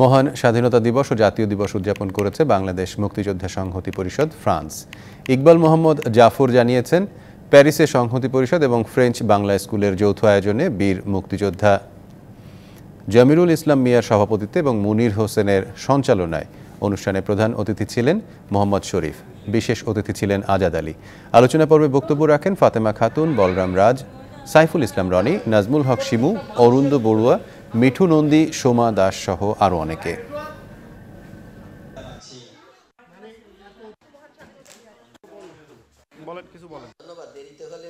মহান স্বাধীনতা দিবস ও জাতীয় দিবস উদযাপন করেছে বাংলাদেশ মুক্তিযোদ্ধা সংহতি পরিষদ ফ্রান্স ইকবাল মোহাম্মদ জাফর জানিয়েছেন প্যারিসে সংহতি পরিষদ এবং ফ্রেঞ্চ বাংলা স্কুলের যৌথ আয়োজনে বীর মুক্তিযোদ্ধা জামিরুল ইসলাম মিয়ার সভাপতিত্বে এবং মুনির হোসেনের সঞ্চালনায় অনুষ্ঠানে প্রধান অতিথি ছিলেন মোহাম্মদ শরীফ বিশেষ অতিথি ছিলেন আজাদ আলী আলোচনা পর্বে বক্তব্য রাখেন ফাতেমা খাতুন বলরাম রাজ সাইফুল ইসলাম রনি নাজমুল হক শিমু অরুন্দ বড়ুয়া মিঠু নন্দী সোমা দাস সহ আরও অনেকে কিছু বলেন ধন্যবাদ দেরিতে হলে